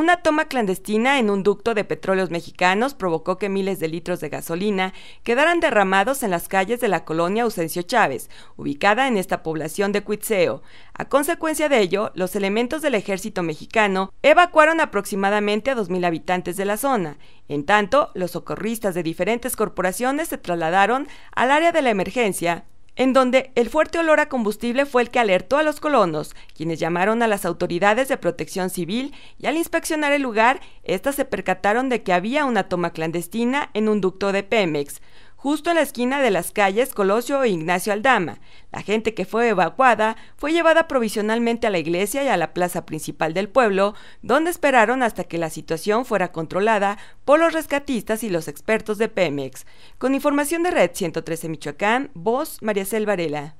Una toma clandestina en un ducto de petróleos mexicanos provocó que miles de litros de gasolina quedaran derramados en las calles de la colonia Ausencio Chávez, ubicada en esta población de Cuitseo. A consecuencia de ello, los elementos del ejército mexicano evacuaron aproximadamente a 2.000 habitantes de la zona. En tanto, los socorristas de diferentes corporaciones se trasladaron al área de la emergencia en donde el fuerte olor a combustible fue el que alertó a los colonos, quienes llamaron a las autoridades de protección civil y al inspeccionar el lugar, éstas se percataron de que había una toma clandestina en un ducto de Pemex justo en la esquina de las calles Colosio e Ignacio Aldama. La gente que fue evacuada fue llevada provisionalmente a la iglesia y a la plaza principal del pueblo, donde esperaron hasta que la situación fuera controlada por los rescatistas y los expertos de Pemex. Con información de Red 113 Michoacán, voz María Selvarela.